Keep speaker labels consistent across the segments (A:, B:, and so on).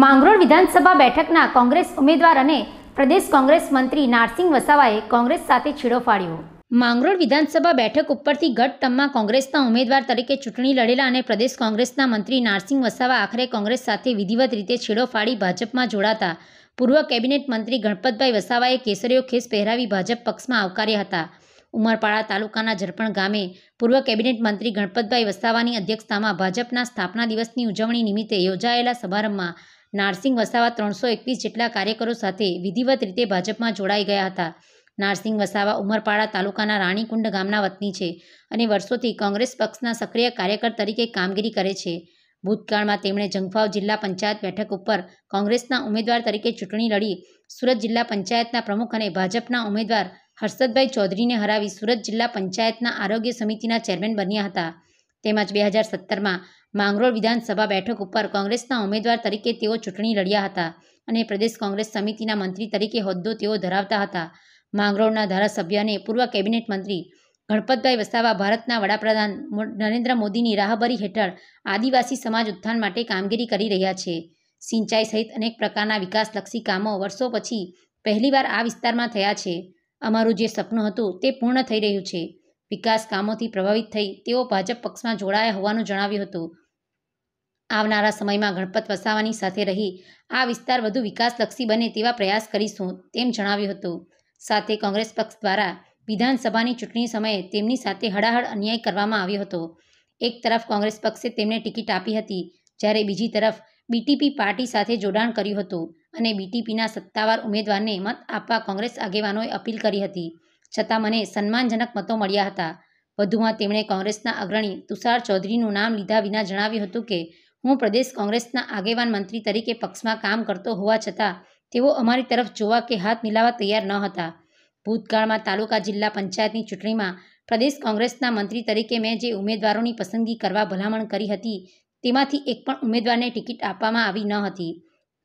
A: માંગરોળ વિધાનસભા બેઠકના કોંગ્રેસ ઉમેદવાર અને પ્રદેશ કોંગ્રેસ મંત્રી નારસિંહ વસાવાએ કોંગ્રેસ સાથે છેડો ફાડ્યો માંગરોળ વિધાનસભા બેઠક ઉપરથી ગત ટમમાં કોંગ્રેસના ઉમેદવાર તરીકે ચૂંટણી લડેલા અને પ્રદેશ કોંગ્રેસના મંત્રી નારસિંહ વસાવા આખરે કોંગ્રેસ સાથે વિધિવત રીતે છેડો ફાડી ભાજપમાં જોડાતા પૂર્વ કેબિનેટ મંત્રી ગણપતભાઈ વસાવાએ કેસરીઓ ખેસ પહેરાવી ભાજપ પક્ષમાં આવકાર્યા હતા ઉમરપાડા તાલુકાના જરપણ ગામે પૂર્વ કેબિનેટ મંત્રી ગણપતભાઈ વસાવાની અધ્યક્ષતામાં ભાજપના સ્થાપના દિવસની ઉજવણી નિમિત્તે યોજાયેલા સમારંભમાં નારસિંહ વસાવા ત્રણસો એકવીસ જેટલા કાર્યકરો સાથે વિધિવત રીતે ભાજપમાં જોડાઈ ગયા હતા નારસિંહ વસાવા ઉમરપાડા તાલુકાના રાણીકુંડ ગામના વતની છે અને વર્ષોથી કોંગ્રેસ પક્ષના સક્રિય કાર્યકર તરીકે કામગીરી કરે છે ભૂતકાળમાં તેમણે જંગફાવ જિલ્લા પંચાયત બેઠક ઉપર કોંગ્રેસના ઉમેદવાર તરીકે ચૂંટણી લડી સુરત જિલ્લા પંચાયતના પ્રમુખ અને ભાજપના ઉમેદવાર હર્ષદભાઈ ચૌધરીને હરાવી સુરત જિલ્લા પંચાયતના આરોગ્ય સમિતિના ચેરમેન બન્યા હતા તેમજ બે હજાર સત્તરમાં માંગરોળ વિધાનસભા બેઠક ઉપર કોંગ્રેસના ઉમેદવાર તરીકે તેઓ ચૂંટણી લડ્યા હતા અને પ્રદેશ કોંગ્રેસ સમિતિના મંત્રી તરીકે હોદ્દો તેઓ ધરાવતા હતા માંગરોળના ધારાસભ્ય અને પૂર્વ કેબિનેટ મંત્રી ગણપતભાઈ વસાવા ભારતના વડાપ્રધાન નરેન્દ્ર મોદીની રાહબરી હેઠળ આદિવાસી સમાજ ઉત્થાન માટે કામગીરી કરી રહ્યા છે સિંચાઈ સહિત અનેક પ્રકારના વિકાસલક્ષી કામો વર્ષો પછી પહેલીવાર આ વિસ્તારમાં થયા છે અમારું જે સપનું હતું તે પૂર્ણ થઈ રહ્યું છે વિકાસ કામોથી પ્રભાવિત થઈ તેઓ ભાજપ પક્ષમાં જોડાયા હોવાનું જણાવ્યું હતું આવનારા સમયમાં ગણપત વસાવાની સાથે રહી આ વિસ્તાર વધુ વિકાસલક્ષી બને તેવા પ્રયાસ કરીશું તેમ જણાવ્યું હતું સાથે કોંગ્રેસ પક્ષ દ્વારા વિધાનસભાની ચૂંટણી સમયે તેમની સાથે હડાહડ અન્યાય કરવામાં આવ્યો હતો એક તરફ કોંગ્રેસ પક્ષે તેમને ટિકિટ આપી હતી જ્યારે બીજી તરફ બીટીપી પાર્ટી સાથે જોડાણ કર્યું હતું અને બીટીપીના સત્તાવાર ઉમેદવારને મત આપવા કોંગ્રેસ આગેવાનોએ અપીલ કરી હતી છતાં મને સન્માનજનક મતો મળ્યા હતા વધુમાં તેમણે કોંગ્રેસના અગ્રણી તુષાર ચૌધરીનું નામ લીધા વિના જણાવ્યું હતું કે હું પ્રદેશ કોંગ્રેસના આગેવાન મંત્રી તરીકે પક્ષમાં કામ કરતો હોવા છતાં તેઓ અમારી તરફ જોવા કે હાથ મિલાવવા તૈયાર ન હતા ભૂતકાળમાં તાલુકા જિલ્લા પંચાયતની ચૂંટણીમાં પ્રદેશ કોંગ્રેસના મંત્રી તરીકે મેં જે ઉમેદવારોની પસંદગી કરવા ભલામણ કરી હતી તેમાંથી એક પણ ઉમેદવારને ટિકિટ આપવામાં આવી ન હતી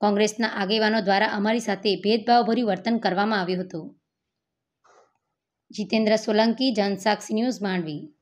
A: કોંગ્રેસના આગેવાનો દ્વારા અમારી સાથે ભેદભાવભર્યું વર્તન કરવામાં આવ્યું હતું જીતેન્દ્ર સોલંકી જનસાક્ષી ન્યૂઝ માંડવી